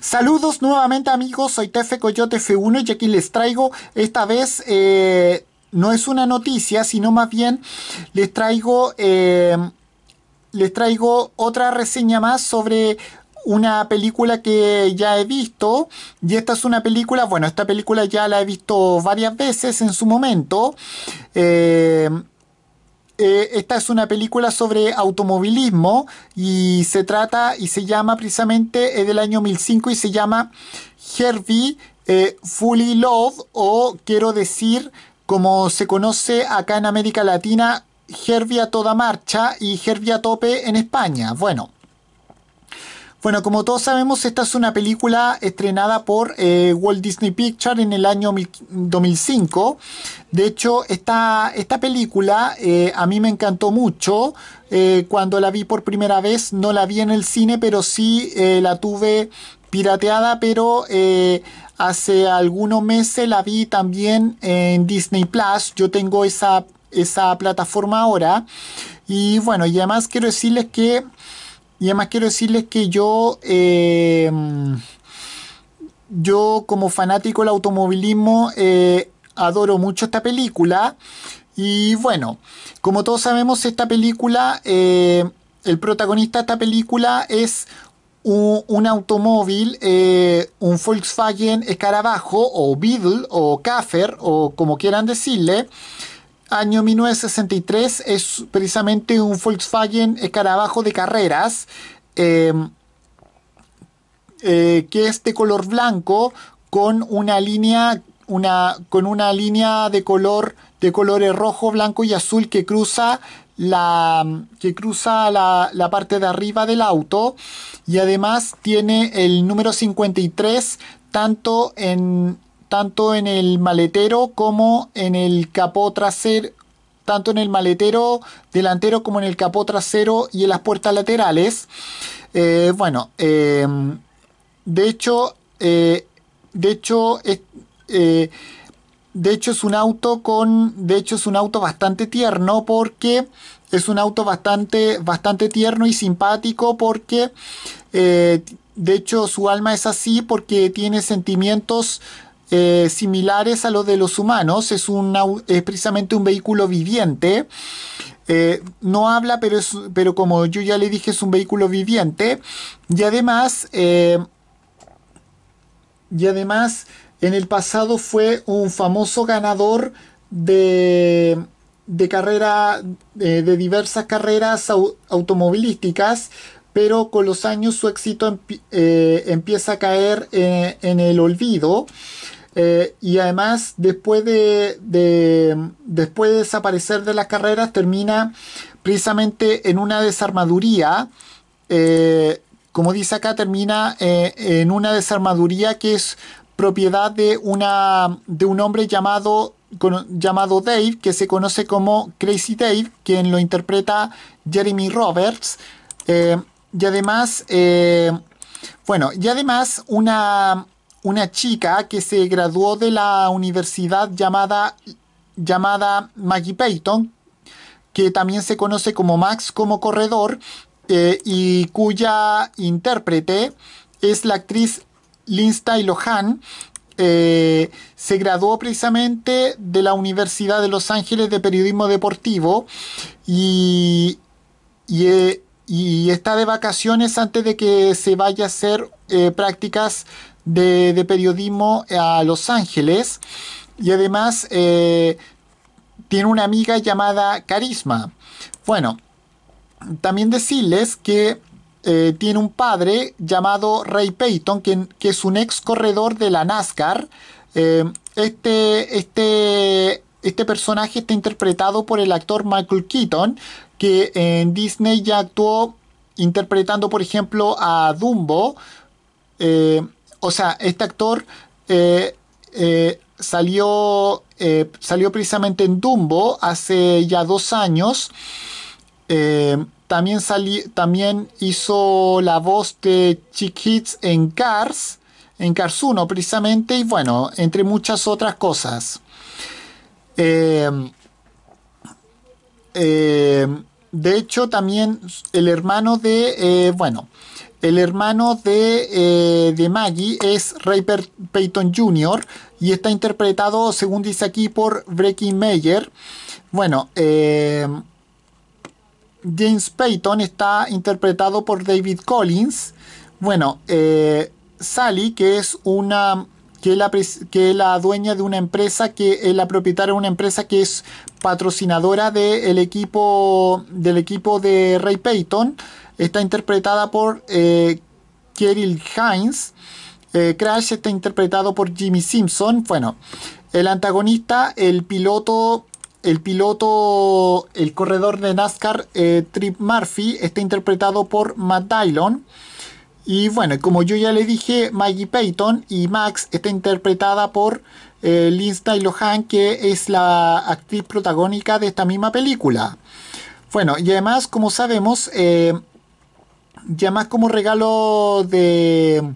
Saludos nuevamente amigos, soy Tefe Coyote F1 y aquí les traigo esta vez... Eh, no es una noticia, sino más bien les traigo, eh, les traigo otra reseña más sobre una película que ya he visto. Y esta es una película, bueno, esta película ya la he visto varias veces en su momento. Eh, eh, esta es una película sobre automovilismo y se trata y se llama precisamente es del año 2005 y se llama Herbie eh, Fully Love o quiero decir como se conoce acá en América Latina Herbie a toda marcha y Herbie a tope en España. Bueno. Bueno, como todos sabemos, esta es una película estrenada por eh, Walt Disney Pictures en el año 2005. De hecho, esta, esta película eh, a mí me encantó mucho. Eh, cuando la vi por primera vez, no la vi en el cine, pero sí la tuve pirateada, pero hace algunos meses la vi también en Disney Plus. Yo tengo esa, esa plataforma ahora. Y bueno, y además quiero decirles que... Y además quiero decirles que yo, eh, yo como fanático del automovilismo, eh, adoro mucho esta película. Y bueno, como todos sabemos, esta película, eh, el protagonista de esta película es un, automóvil, un Volkswagen Escarabajo o Beetle o Kaffer o como quieran decirle, año 1963, es precisamente un Volkswagen Escarabajo eh, de carreras, eh, eh, que es de color blanco con una línea, una, con una línea de color de colores rojo, blanco y azul que cruza la que cruza la, parte de arriba del auto y además tiene el número 53 tanto en, tanto en el maletero como en el capó trasero, tanto en el maletero delantero como en el capó trasero y en las puertas laterales. Eh, bueno, em, de hecho, eh, de hecho, es, eh, de hecho es un auto con, de hecho es un auto bastante tierno porque es un auto bastante, bastante tierno y simpático porque de hecho su alma es así porque tiene sentimientos eh, similares a los de los humanos, es, un precisamente un vehículo viviente. Eh, no habla, pero, pero como yo ya le dije, es un vehículo viviente. Y además, eh, y además, en el pasado fue un famoso ganador de, de carrera, de, diversas carreras automovilísticas, pero con los años su éxito empieza a caer en el olvido. Eh, y además, después de, después de desaparecer de las carreras, termina precisamente en una desarmaduría. Eh, como dice acá, termina eh, en una desarmaduría que es propiedad de, una, de un hombre llamado, llamado Dave, que se conoce como Crazy Dave, quien lo interpreta Jeremy Roberts. y además, bueno, y además una, una chica que se graduó de la universidad llamada, llamada Maggie Payton, que también se conoce como Max como corredor, eh, y cuya intérprete es la actriz Lindsay Lohan. Eh, se graduó precisamente de la Universidad de Los Ángeles de Periodismo Deportivo y, eh, está de vacaciones antes de que se vaya a hacer prácticas de, periodismo a Los Ángeles y además eh, tiene una amiga llamada Carisma. Bueno, también decirles que eh, tiene un padre llamado Ray Payton, que es un ex corredor de la NASCAR. Eh, este, este, este personaje está interpretado por el actor Michael Keaton, que en Disney ya actuó interpretando, por ejemplo, a Dumbo o sea, este actor eh, eh, salió, eh, salió precisamente en Dumbo hace ya dos años. también, también hizo la voz de Chick Hits en Cars, en Cars 1 precisamente, y bueno, entre muchas otras cosas. de hecho, también el hermano de, bueno, el hermano de, eh, Maggie es Ray Peyton Jr. y está interpretado, según dice aquí, por Breaking Mayer. Bueno, eh, James Payton está interpretado por David Collins. Bueno, eh, Sally, que es una que es la, dueña de una empresa, que es eh, la propietaria de una empresa que es patrocinadora del equipo, del equipo de Ray Payton. Está interpretada por eh, Hines. Eh, Crash está interpretado por Jimmy Simpson. Bueno, el antagonista, el piloto, el piloto, el corredor de NASCAR eh, Trip Murphy, está interpretado por Matt Dillon. Y bueno, como yo ya le dije, Maggie Payton y Max está interpretada por eh, y Lohan, que es la actriz protagónica de esta misma película. Bueno, y además, como sabemos, eh, como regalo de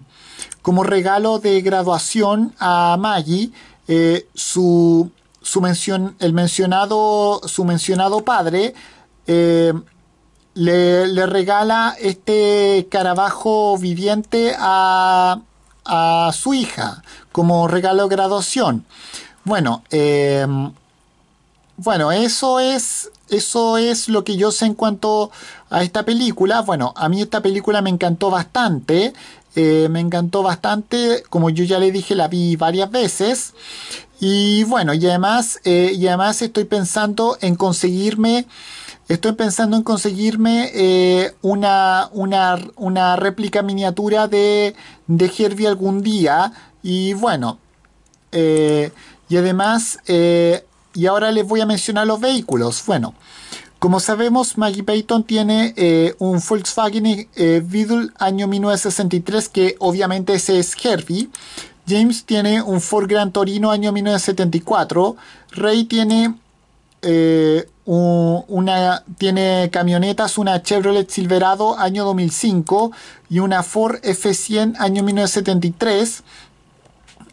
como regalo de graduación a Maggie, eh, su, su mención, el mencionado, su mencionado padre eh, le, regala este carabajo viviente a, su hija como regalo de graduación. Bueno, em, bueno, eso es, eso es lo que yo sé en cuanto a esta película. Bueno, a mí esta película me encantó bastante. Eh, me encantó bastante, como yo ya le dije, la vi varias veces. Y bueno, y además, eh, y además estoy pensando en conseguirme, estoy pensando en conseguirme eh, una, una, una, réplica miniatura de, de Herbie algún día. Y bueno, y además, y ahora les voy a mencionar los vehículos. Bueno. Como sabemos, Maggie Payton tiene eh, un Volkswagen eh, Beetle año 1963 que obviamente ese es Herbie. James tiene un Ford Gran Torino año 1974. Ray tiene eh, una tiene camionetas, una Chevrolet Silverado año 2005 y una Ford F100 año 1973.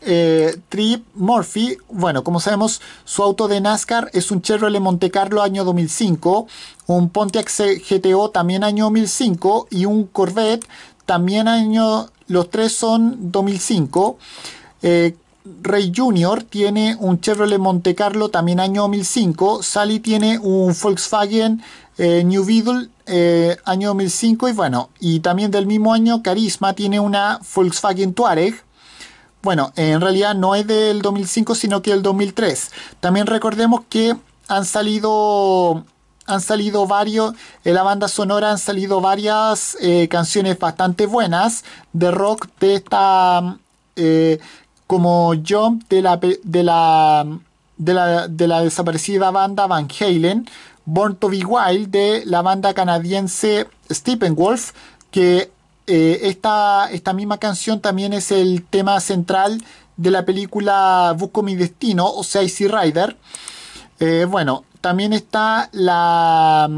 Eh, Trip Murphy, bueno, como sabemos, su auto de NASCAR es un Chevrolet Monte Carlo año 2005, un Pontiac GTO también año 2005 y un Corvette también año, los tres son 2005. Eh, Ray Rey Jr. tiene un Chevrolet Monte Carlo también año 2005. Sally tiene un Volkswagen eh, New Beetle año 2005 y bueno, y también del mismo año Carisma tiene una Volkswagen Touareg. Bueno, en realidad no es del 2005, sino que el 2003. También recordemos que han salido han salido varios, en la banda sonora han salido varias eh, canciones bastante buenas de rock de esta, eh, como Jump de la, de la, de, la, desaparecida banda Van Halen, Born to be Wild de la banda canadiense Steppenwolf, que eh, esta, misma canción también es el tema central de la película Busco mi destino, o sea, Easy Rider. Eh, bueno, también está la,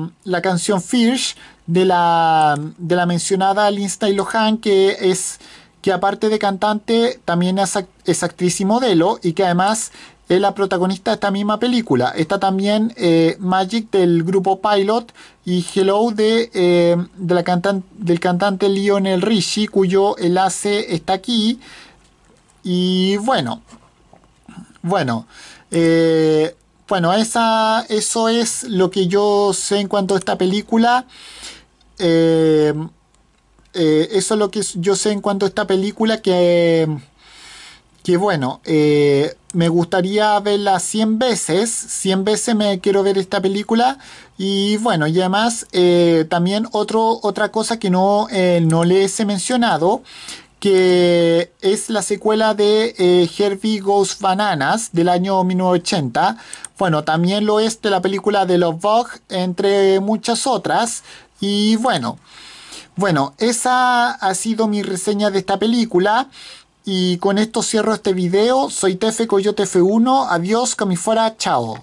canción Fish de la, de la mencionada Lindsay Lohan, que es que aparte de cantante también es actriz y modelo y que además es la protagonista de esta misma película. Está también eh, Magic del grupo Pilot y Hello de, eh, la del cantante Lionel Richie, cuyo enlace está aquí. Y bueno, bueno, eh, bueno, esa, eso es lo que yo sé en cuanto a esta película. eso es lo que yo sé en cuanto a esta película que que bueno, eh, me gustaría verla 100 veces, 100 veces me quiero ver esta película y bueno, y además eh, también otro, otra cosa que no, eh, no les he mencionado, que es la secuela de Herbie Goes Bananas del año 1980, bueno, también lo es de la película de los Vogue, entre muchas otras y bueno, bueno, esa ha sido mi reseña de esta película. Y con esto cierro este video. Soy Tefe Coyote F1. Adiós, fuera, chao.